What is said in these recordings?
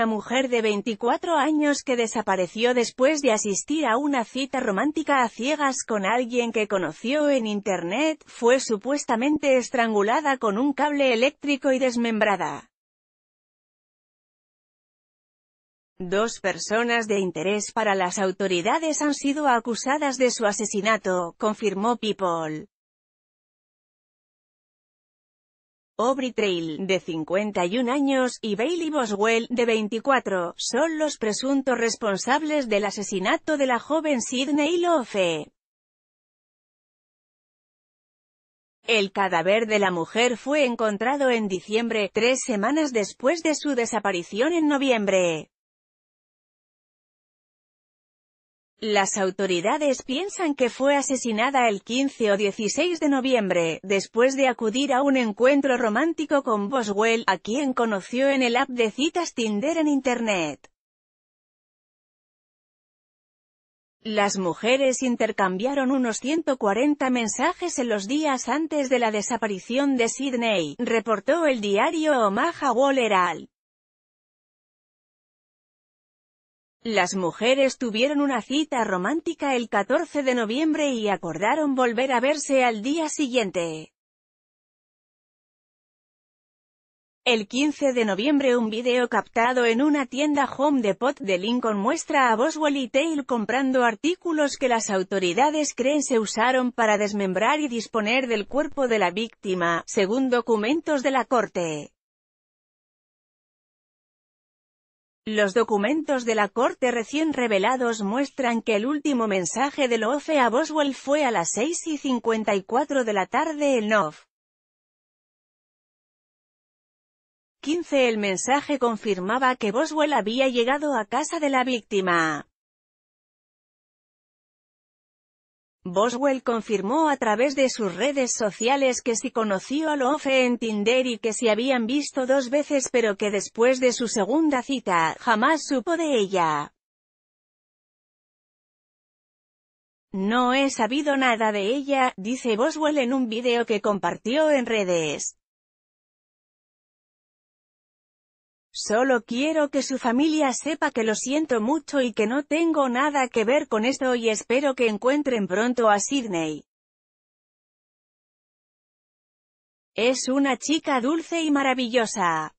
una mujer de 24 años que desapareció después de asistir a una cita romántica a ciegas con alguien que conoció en Internet, fue supuestamente estrangulada con un cable eléctrico y desmembrada. Dos personas de interés para las autoridades han sido acusadas de su asesinato, confirmó People. Aubrey Trail, de 51 años, y Bailey Boswell, de 24, son los presuntos responsables del asesinato de la joven Sidney Lofe. El cadáver de la mujer fue encontrado en diciembre, tres semanas después de su desaparición en noviembre. Las autoridades piensan que fue asesinada el 15 o 16 de noviembre, después de acudir a un encuentro romántico con Boswell, a quien conoció en el app de citas Tinder en Internet. Las mujeres intercambiaron unos 140 mensajes en los días antes de la desaparición de Sidney, reportó el diario Omaha Waller Las mujeres tuvieron una cita romántica el 14 de noviembre y acordaron volver a verse al día siguiente. El 15 de noviembre un video captado en una tienda Home Depot de Lincoln muestra a Boswell y Taylor comprando artículos que las autoridades creen se usaron para desmembrar y disponer del cuerpo de la víctima, según documentos de la corte. Los documentos de la corte recién revelados muestran que el último mensaje de OFE a Boswell fue a las 6 y 54 de la tarde en 9. 15 El mensaje confirmaba que Boswell había llegado a casa de la víctima. Boswell confirmó a través de sus redes sociales que si conoció a Lofe en Tinder y que se habían visto dos veces pero que después de su segunda cita, jamás supo de ella. No he sabido nada de ella, dice Boswell en un video que compartió en redes. Solo quiero que su familia sepa que lo siento mucho y que no tengo nada que ver con esto y espero que encuentren pronto a Sidney. Es una chica dulce y maravillosa.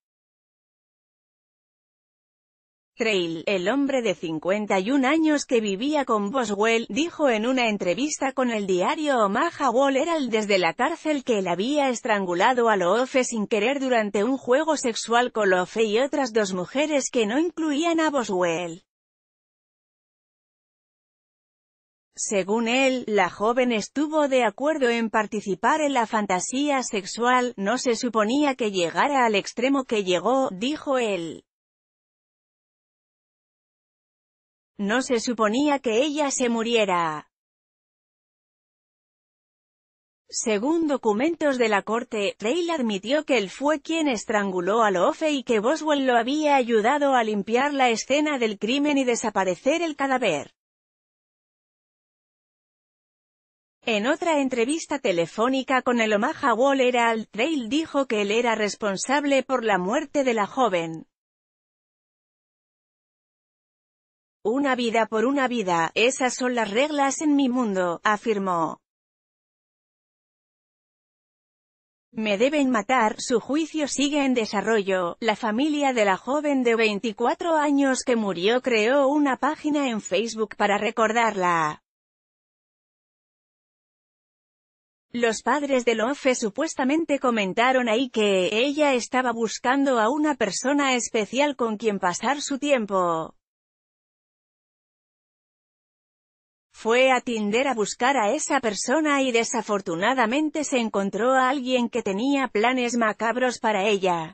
Trail, el hombre de 51 años que vivía con Boswell, dijo en una entrevista con el diario Omaha Wall el desde la cárcel que él había estrangulado a Lofe sin querer durante un juego sexual con Lofe y otras dos mujeres que no incluían a Boswell. Según él, la joven estuvo de acuerdo en participar en la fantasía sexual, no se suponía que llegara al extremo que llegó, dijo él. No se suponía que ella se muriera. Según documentos de la corte, Trail admitió que él fue quien estranguló a Lofe y que Boswell lo había ayudado a limpiar la escena del crimen y desaparecer el cadáver. En otra entrevista telefónica con el Omaha Waller, Trail dijo que él era responsable por la muerte de la joven. Una vida por una vida, esas son las reglas en mi mundo, afirmó. Me deben matar, su juicio sigue en desarrollo. La familia de la joven de 24 años que murió creó una página en Facebook para recordarla. Los padres de Lofe supuestamente comentaron ahí que, ella estaba buscando a una persona especial con quien pasar su tiempo. Fue a Tinder a buscar a esa persona y desafortunadamente se encontró a alguien que tenía planes macabros para ella.